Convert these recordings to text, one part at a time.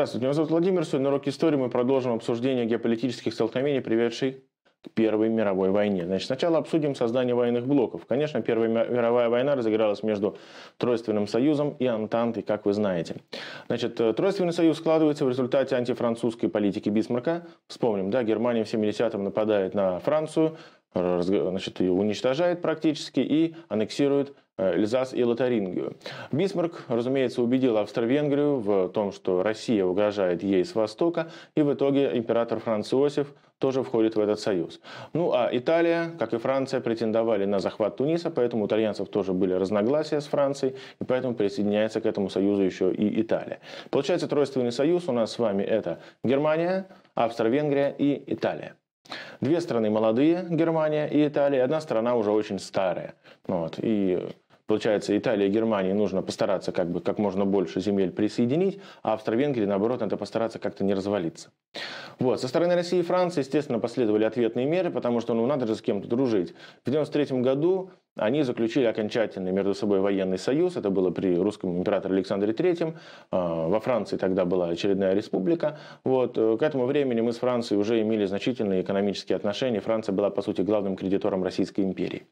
Здравствуйте, меня зовут Владимир. Сегодня урок истории мы продолжим обсуждение геополитических столкновений, приведших к Первой мировой войне. Значит, сначала обсудим создание военных блоков. Конечно, Первая мировая война разыгралась между Тройственным союзом и Антантой, как вы знаете. Значит, э, Тройственный союз складывается в результате антифранцузской политики Бисмарка. Вспомним, да, Германия в 70-м нападает на Францию, значит, ее уничтожает практически и аннексирует Э, Эльзас и Лотарингию. Бисмарк, разумеется, убедил Австро-Венгрию в том, что Россия угрожает ей с востока, и в итоге император Франц Иосиф тоже входит в этот союз. Ну а Италия, как и Франция, претендовали на захват Туниса, поэтому у итальянцев тоже были разногласия с Францией, и поэтому присоединяется к этому союзу еще и Италия. Получается, тройственный союз у нас с вами это Германия, Австро-Венгрия и Италия. Две страны молодые, Германия и Италия, одна страна уже очень старая. Вот, и Получается, Италии и Германии нужно постараться как бы как можно больше земель присоединить, а Австро-Венгрии, наоборот, надо постараться как-то не развалиться. Вот. Со стороны России и Франции, естественно, последовали ответные меры, потому что ну, надо же с кем-то дружить. В 1993 году они заключили окончательный между собой военный союз. Это было при русском императоре Александре III. А, во Франции тогда была очередная республика. Вот. Э, к этому времени мы с Францией уже имели значительные экономические отношения. Франция была, по сути, главным кредитором Российской империи.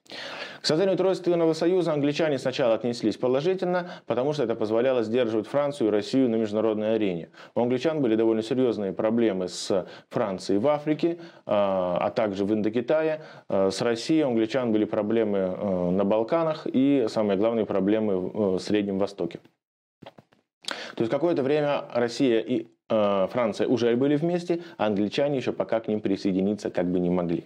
К созданию Тройственного союза англичане сначала отнеслись положительно, потому что это позволяло сдерживать Францию и Россию на международной арене. У англичан были довольно серьезные проблемы с Францией в Африке, а, а также в Индокитае. Э, с Россией у англичан были проблемы э, Э, на Балканах и, самые главные, проблемы э, в Среднем Востоке. То есть какое-то время Россия и э, Франция уже были вместе, а англичане еще пока к ним присоединиться как бы не могли.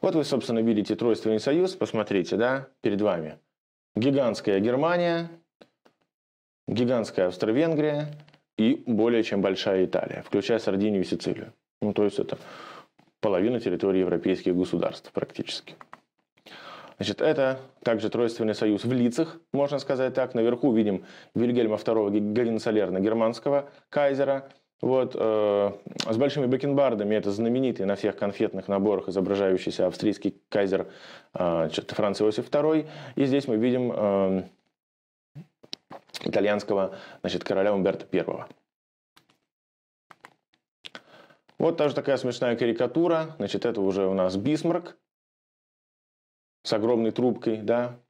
Вот вы, собственно, видите тройственный союз, посмотрите, да, перед вами. Гигантская Германия, гигантская Австро-Венгрия и более чем большая Италия, включая Сардинию и Сицилию. Ну, то есть это половина территории европейских государств практически. Значит, это также тройственный союз в лицах, можно сказать так. Наверху видим Вильгельма II Гагенсолерна, германского кайзера. Вот, э, с большими бакенбардами, это знаменитый на всех конфетных наборах изображающийся австрийский кайзер э, Франц Иосиф II. И здесь мы видим э, итальянского значит, короля Умберта I. Вот тоже такая смешная карикатура. Значит, это уже у нас Бисмарк с огромной трубкой, да,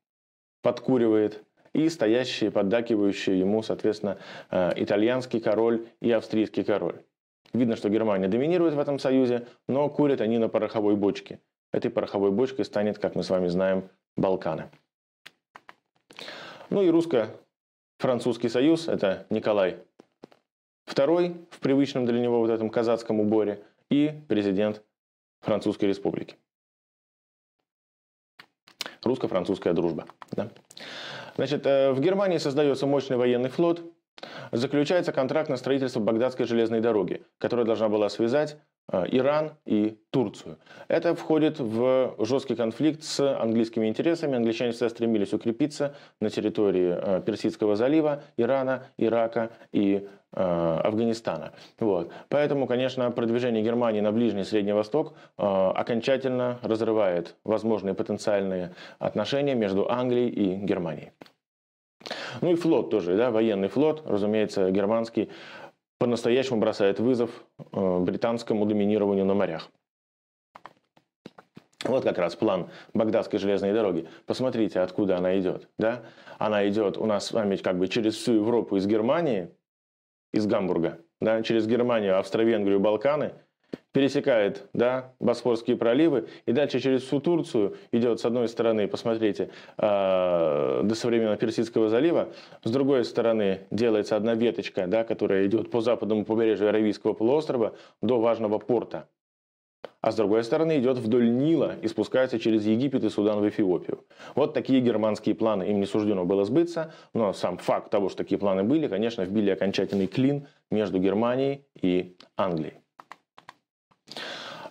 подкуривает, и стоящие, поддакивающие ему, соответственно, э, итальянский король и австрийский король. Видно, что Германия доминирует в этом союзе, но курят они на пороховой бочке. Этой пороховой бочкой станет, как мы с вами знаем, Балканы. Ну и русско-французский союз – это Николай II в привычном для него вот этом казацком уборе и президент Французской республики русско-французская дружба. Да. Значит, э, в Германии создается мощный военный флот, заключается контракт на строительство Багдадской железной дороги, которая должна была связать э, Иран и Турцию. Это входит в жесткий конфликт с английскими интересами. Англичане всегда стремились укрепиться на территории э, Персидского залива, Ирана, Ирака и Э, Афганистана. Вот. Поэтому, конечно, продвижение Германии на Ближний и Средний Восток э, окончательно разрывает возможные потенциальные отношения между Англией и Германией. Ну и флот тоже, да, военный флот, разумеется, германский, по-настоящему бросает вызов э, британскому доминированию на морях. Вот как раз план Багдадской железной дороги. Посмотрите, откуда она идет. Да? Она идет у нас с вами как бы через всю Европу из Германии, из Гамбурга да, через Германию, Австро-Венгрию, Балканы, пересекает да, Босфорские проливы и дальше через всю Турцию идет с одной стороны, посмотрите, э, до современного Персидского залива, с другой стороны делается одна веточка, да, которая идет по западному побережью Аравийского полуострова до важного порта – а с другой стороны идет вдоль Нила и спускается через Египет и Судан в Эфиопию. Вот такие германские планы им не суждено было сбыться, но сам факт того, что такие планы были, конечно, вбили окончательный клин между Германией и Англией.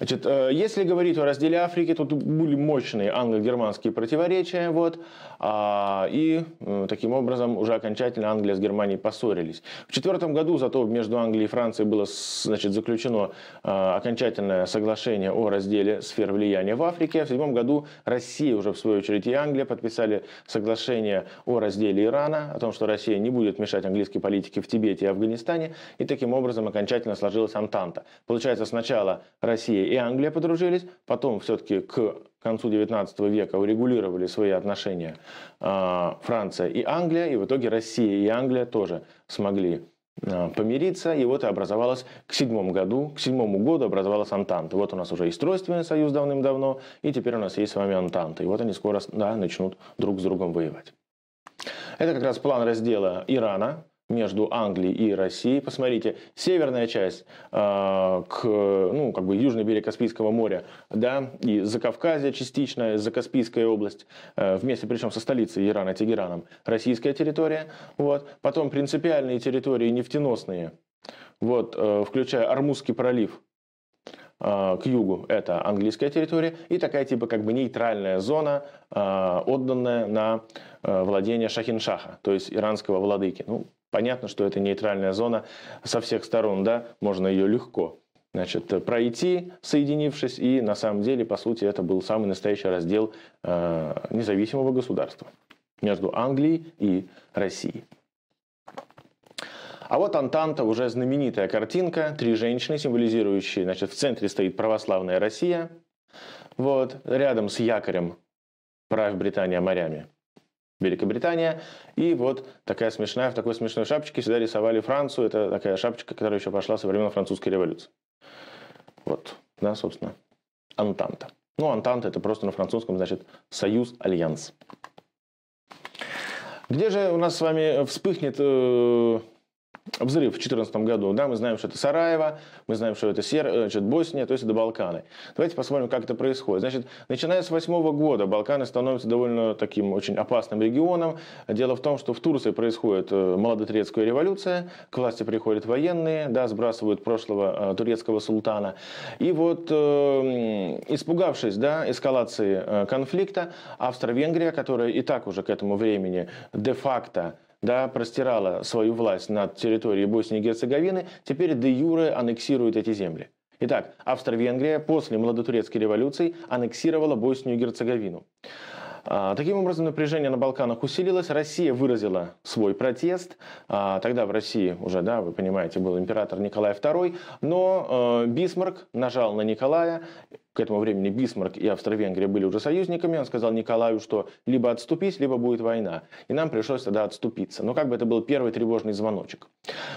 Значит, э, если говорить о разделе Африки, тут были мощные англо-германские противоречия, вот, а, и э, таким образом уже окончательно Англия с Германией поссорились. В четвертом году зато между Англией и Францией было значит, заключено э, окончательное соглашение о разделе сфер влияния в Африке. В седьмом году Россия уже в свою очередь и Англия подписали соглашение о разделе Ирана, о том, что Россия не будет мешать английской политике в Тибете и Афганистане, и таким образом окончательно сложилась Антанта. Получается, сначала Россия и Англия подружились, потом все-таки к концу 19 века урегулировали свои отношения а, Франция и Англия, и в итоге Россия и Англия тоже смогли а, помириться, и вот и образовалась к седьмому году, к седьмому году образовалась Антанта. Вот у нас уже и Стройственный союз давным-давно, и теперь у нас есть с вами Антанта. И вот они скоро да, начнут друг с другом воевать. Это как раз план раздела Ирана, между Англией и Россией. Посмотрите, северная часть, э, к, ну, как бы южный берег Каспийского моря, да, и Закавказье частично, Закаспийская область, э, вместе причем со столицей Ирана, Тегераном, российская территория. Вот. Потом принципиальные территории нефтеносные, вот, э, включая Армузский пролив, Э, к югу это английская территория, и такая типа как бы нейтральная зона, э, отданная на э, владение Шахиншаха, то есть иранского владыки. Ну, понятно, что это нейтральная зона со всех сторон, да, можно ее легко значит, пройти, соединившись, и на самом деле, по сути, это был самый настоящий раздел независимого государства между Англией и Россией. А вот Антанта, уже знаменитая картинка, три женщины, символизирующие, значит, в центре стоит православная Россия, вот, рядом с якорем правь Британия морями. Великобритания. И вот такая смешная, в такой смешной шапочке всегда рисовали Францию. Это такая шапочка, которая еще пошла со времен французской революции. Вот, да, собственно, Антанта. Ну, Антанта это просто на французском значит союз, альянс. Где же у нас с вами вспыхнет э, взрыв в 2014 году. Да, мы знаем, что это Сараево, мы знаем, что это Сер... Э, значит, Босния, то есть это Балканы. Давайте посмотрим, как это происходит. Значит, начиная с 2008 года Балканы становятся довольно таким очень опасным регионом. Дело в том, что в Турции происходит э, молодотрецкая революция, к власти приходят военные, да, сбрасывают прошлого э, турецкого султана. И вот, испугавшись да, эскалации конфликта, Австро-Венгрия, которая и так уже к этому времени де-факто да, простирала свою власть над территорией Боснии и Герцеговины, теперь де юре аннексирует эти земли. Итак, Австро-Венгрия после Младотурецкой революции аннексировала Боснию и Герцеговину. А, таким образом, напряжение на Балканах усилилось, Россия выразила свой протест. А, тогда в России уже, да, вы понимаете, был император Николай II, но э, Бисмарк нажал на Николая, к этому времени Бисмарк и Австро-Венгрия были уже союзниками. Он сказал Николаю, что либо отступить, либо будет война. И нам пришлось тогда отступиться. Но как бы это был первый тревожный звоночек.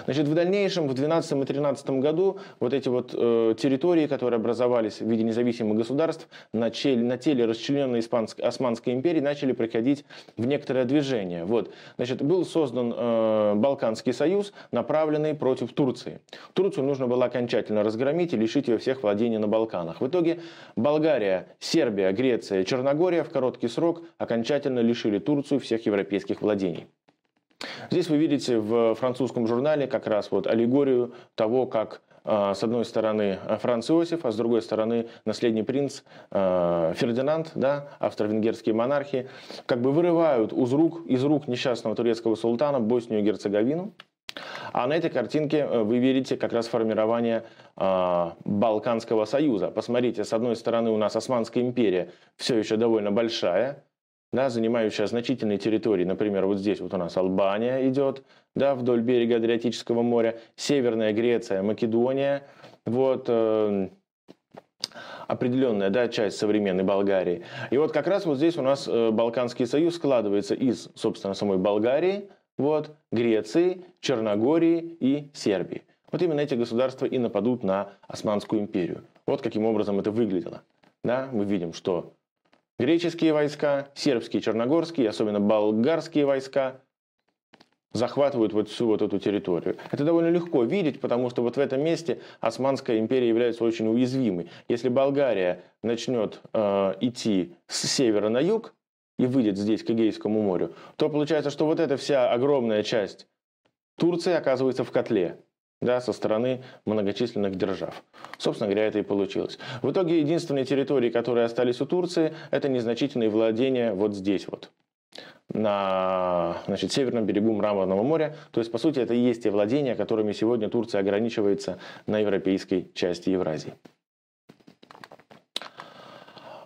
Значит, в дальнейшем, в 12 и 13 году, вот эти вот э, территории, которые образовались в виде независимых государств, на, челе, на теле расчлененной Испанск, Османской империи начали приходить в некоторое движение. Вот. Значит, был создан э, Балканский союз, направленный против Турции. Турцию нужно было окончательно разгромить и лишить ее всех владений на Балканах. В итоге Болгария, Сербия, Греция, Черногория в короткий срок окончательно лишили Турцию всех европейских владений. Здесь вы видите в французском журнале как раз вот аллегорию того, как а, с одной стороны Франц Иосиф, а с другой стороны наследный принц а, Фердинанд, да, австро-венгерские монархи, как бы вырывают из рук, из рук несчастного турецкого султана Боснию и Герцеговину, а на этой картинке э, вы видите как раз формирование а, Балканского союза. Посмотрите, с одной стороны у нас Османская империя все еще довольно большая, да, занимающая значительные территории. Например, вот здесь вот у нас Албания идет да, вдоль берега Адриатического моря, Северная Греция, Македония. Вот, э, определенная да, часть современной Болгарии. И вот как раз вот здесь у нас э, Балканский союз складывается из, собственно, самой Болгарии, вот, Греции, Черногории и Сербии. Вот именно эти государства и нападут на Османскую империю. Вот каким образом это выглядело. Да, мы видим, что греческие войска, сербские, черногорские, особенно болгарские войска захватывают вот всю вот эту территорию. Это довольно легко видеть, потому что вот в этом месте Османская империя является очень уязвимой. Если Болгария начнет э, идти с севера на юг, и выйдет здесь, к Эгейскому морю, то получается, что вот эта вся огромная часть Турции оказывается в котле да, со стороны многочисленных держав. Собственно говоря, это и получилось. В итоге единственные территории, которые остались у Турции, это незначительные владения вот здесь вот, на значит, северном берегу Мраморного моря. То есть, по сути, это и есть те владения, которыми сегодня Турция ограничивается на европейской части Евразии.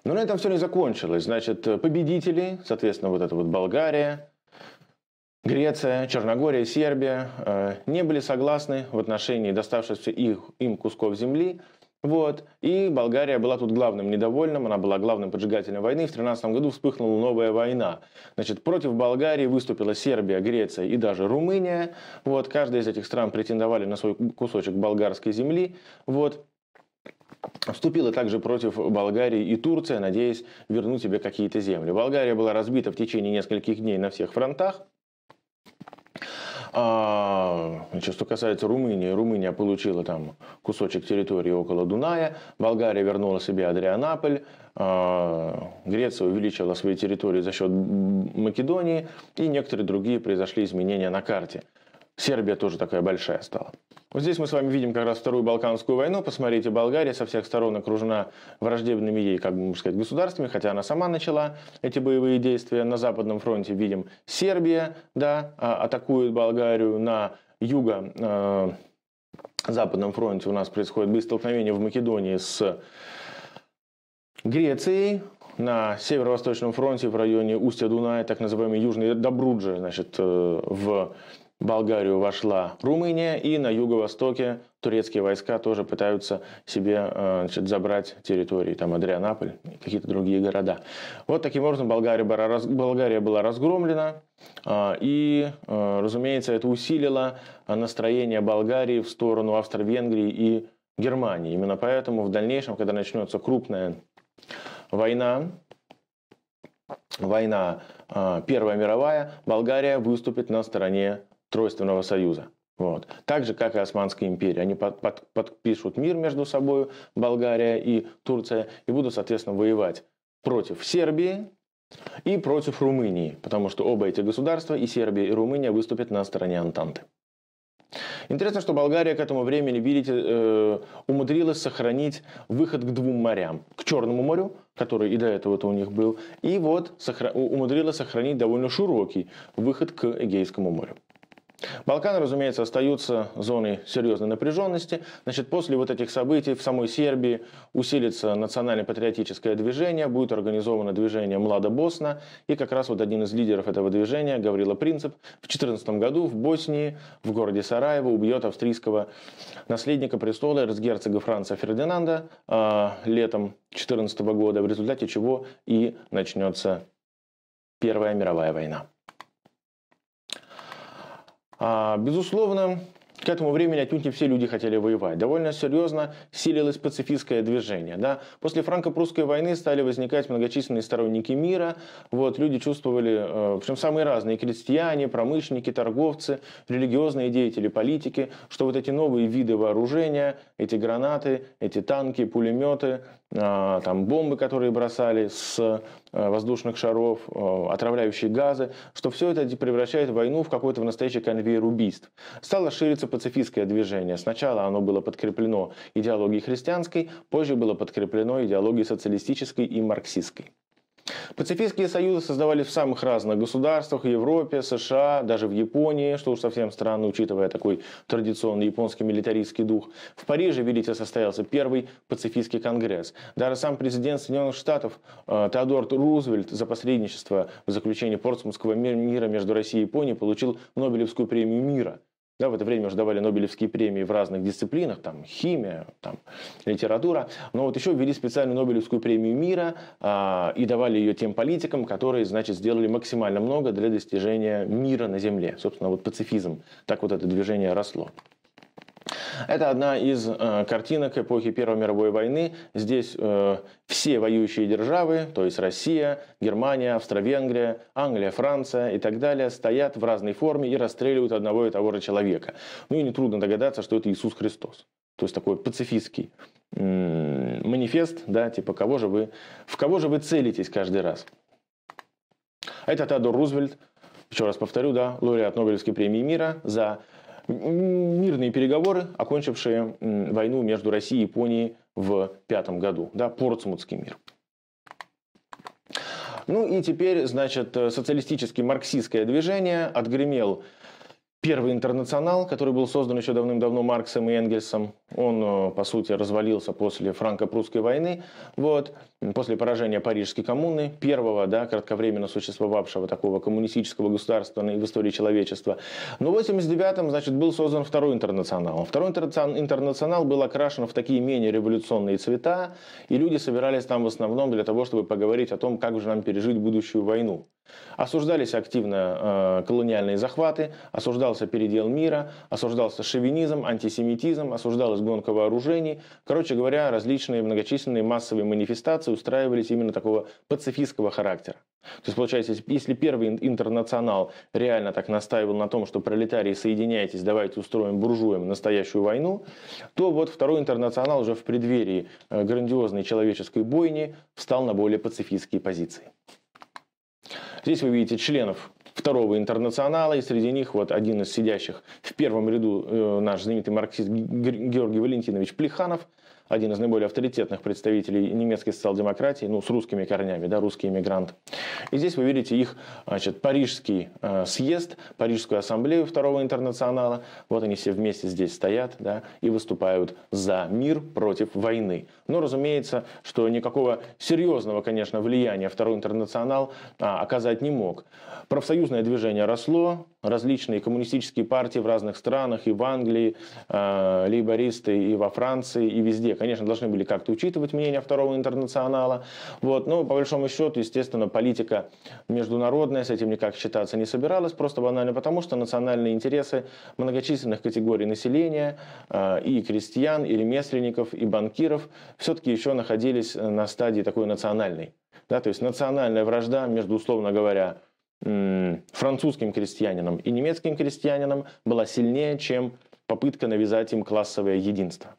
Но на этом все не закончилось. Значит, э, победители, соответственно, вот это вот Болгария, Греция, Черногория, Сербия э, не были согласны в отношении доставшихся их, им кусков земли. Вот. И Болгария была тут главным недовольным, она была главным поджигателем войны. В 2013 году вспыхнула новая война. Значит, против Болгарии выступила Сербия, Греция и даже Румыния. Вот. Каждая из этих стран претендовали на свой кусочек болгарской земли. Вот. Вступила также против Болгарии и Турции, надеясь вернуть себе какие-то земли. Болгария была разбита в течение нескольких дней на всех фронтах. А, значит, что касается Румынии, Румыния получила там кусочек территории около Дуная, Болгария вернула себе Адрианаполь, а, Греция увеличила свои территории за счет Македонии и некоторые другие произошли изменения на карте. Сербия тоже такая большая стала. Вот здесь мы с вами видим как раз Вторую Балканскую войну. Посмотрите, Болгария со всех сторон окружена враждебными ей, как бы можно сказать, государствами, хотя она сама начала эти боевые действия. На Западном фронте видим Сербия, да, а, атакует Болгарию. На юго э, Западном фронте у нас происходит боестолкновение в Македонии с Грецией. На Северо-Восточном фронте в районе Устья Дуная, так называемый Южный Добруджи, значит, э, в в Болгарию вошла Румыния, и на юго-востоке турецкие войска тоже пытаются себе э, значит, забрать территории, там Адрианаполь, какие-то другие города. Вот таким образом Болгария была разгромлена, а, и, э, разумеется, это усилило настроение Болгарии в сторону Австро-Венгрии и Германии. Именно поэтому в дальнейшем, когда начнется крупная война, война а, Первая мировая, Болгария выступит на стороне Тройственного союза. Вот. Так же, как и Османская империя. Они под, под, подпишут мир между собой, Болгария и Турция, и будут, соответственно, воевать против Сербии и против Румынии, потому что оба эти государства, и Сербия, и Румыния, выступят на стороне Антанты. Интересно, что Болгария к этому времени, видите, э, умудрилась сохранить выход к двум морям. К Черному морю, который и до этого у них был, и вот сохра- умудрилась сохранить довольно широкий выход к Эгейскому морю. Балканы, разумеется, остаются зоной серьезной напряженности. Значит, после вот этих событий в самой Сербии усилится национально-патриотическое движение, будет организовано движение «Млада Босна», и как раз вот один из лидеров этого движения, Гаврила Принцип, в 2014 году в Боснии, в городе Сараево, убьет австрийского наследника престола, эрцгерцога Франца Фердинанда, а, летом 2014 года, в результате чего и начнется Первая мировая война. А, безусловно, к этому времени отнюдь не все люди хотели воевать. Довольно серьезно силилось пацифистское движение. Да? После франко-прусской войны стали возникать многочисленные сторонники мира. Вот, люди чувствовали, причем э, самые разные, крестьяне, промышленники, торговцы, религиозные деятели, политики, что вот эти новые виды вооружения, эти гранаты, эти танки, пулеметы, а, там бомбы, которые бросали с э, воздушных шаров, э, отравляющие газы, что все это превращает войну в какой-то в настоящий конвейер убийств. Стало шириться пацифистское движение. Сначала оно было подкреплено идеологией христианской, позже было подкреплено идеологией социалистической и марксистской. Пацифистские союзы создавались в самых разных государствах, в Европе, США, даже в Японии, что уж совсем странно, учитывая такой традиционный японский милитаристский дух. В Париже, видите, состоялся первый пацифистский конгресс. Даже сам президент Соединенных Штатов э, Теодор Рузвельт за посредничество в заключении Портсмутского мира между Россией и Японией получил Нобелевскую премию мира – да, в это время уже давали Нобелевские премии в разных дисциплинах, там химия, там литература. Но вот еще ввели специальную Нобелевскую премию мира а, и давали ее тем политикам, которые, значит, сделали максимально много для достижения мира на Земле. Собственно, вот пацифизм, так вот это движение росло. Это одна из э, картинок эпохи Первой мировой войны. Здесь э, все воюющие державы, то есть Россия, Германия, Австро-Венгрия, Англия, Франция и так далее, стоят в разной форме и расстреливают одного и того же человека. Ну и нетрудно догадаться, что это Иисус Христос. То есть такой пацифистский м-м, манифест, да, типа кого же вы, в кого же вы целитесь каждый раз. Это Теодор Рузвельт, еще раз повторю, да, лауреат Нобелевской премии мира за мирные переговоры, окончившие войну между Россией и Японией в пятом году, да, Портсмутский мир. Ну и теперь, значит, э, социалистически-марксистское движение отгремел Первый интернационал, который был создан еще давным-давно Марксом и Энгельсом, он, э, по сути, развалился после франко-прусской войны, вот, после поражения Парижской коммуны, первого, да, кратковременно существовавшего такого коммунистического государства в истории человечества. Но в 89-м, значит, был создан второй интернационал. Второй интернационал был окрашен в такие менее революционные цвета, и люди собирались там в основном для того, чтобы поговорить о том, как же нам пережить будущую войну. Осуждались активно э, колониальные захваты, осуждался передел мира, осуждался шовинизм, антисемитизм, осуждалась гонка вооружений. Короче говоря, различные многочисленные массовые манифестации устраивались именно такого пацифистского характера. То есть, получается, если первый интернационал реально так настаивал на том, что пролетарии соединяйтесь, давайте устроим буржуям настоящую войну, то вот второй интернационал уже в преддверии э, грандиозной человеческой бойни встал на более пацифистские позиции. Здесь вы видите членов второго интернационала, и среди них вот один из сидящих в первом ряду э, наш знаменитый марксист Георгий Валентинович Плеханов – один из наиболее авторитетных представителей немецкой социал-демократии, ну, с русскими корнями, да, русский иммигрант. И здесь вы видите их, значит, Парижский э, съезд, Парижскую ассамблею Второго интернационала. Вот они все вместе здесь стоят, да, и выступают за мир против войны. Но, разумеется, что никакого серьезного, конечно, влияния Второй интернационал а, оказать не мог. Профсоюзное движение росло, различные коммунистические партии в разных странах, и в Англии, э, лейбористы и во Франции, и везде, конечно, должны были как-то учитывать мнение Второго интернационала. Вот. Но, по большому счету, естественно, политика международная с этим никак считаться не собиралась, просто банально потому, что национальные интересы многочисленных категорий населения, э, и крестьян, и ремесленников, и банкиров, все-таки еще находились на стадии такой национальной. Да, то есть национальная вражда между, условно говоря, французским крестьянинам и немецким крестьянинам была сильнее, чем попытка навязать им классовое единство.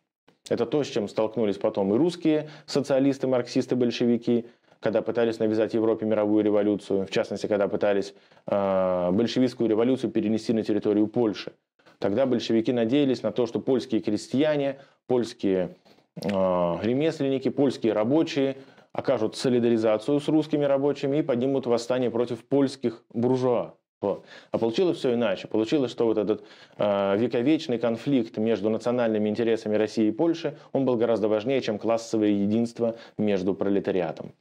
Это то, с чем столкнулись потом и русские социалисты, марксисты, большевики, когда пытались навязать Европе мировую революцию, в частности, когда пытались э, большевистскую революцию перенести на территорию Польши. Тогда большевики надеялись на то, что польские крестьяне, польские э, ремесленники, польские рабочие окажут солидаризацию с русскими рабочими и поднимут восстание против польских буржуа. А получилось все иначе. Получилось, что вот этот э, вековечный конфликт между национальными интересами России и Польши, он был гораздо важнее, чем классовое единство между пролетариатом.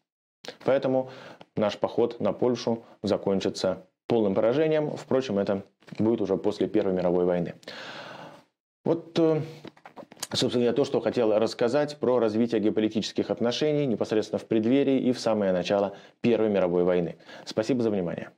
Поэтому наш поход на Польшу закончится полным поражением. Впрочем, это будет уже после Первой мировой войны. Вот э, Собственно говоря, то, что хотел рассказать про развитие геополитических отношений непосредственно в преддверии и в самое начало Первой мировой войны. Спасибо за внимание.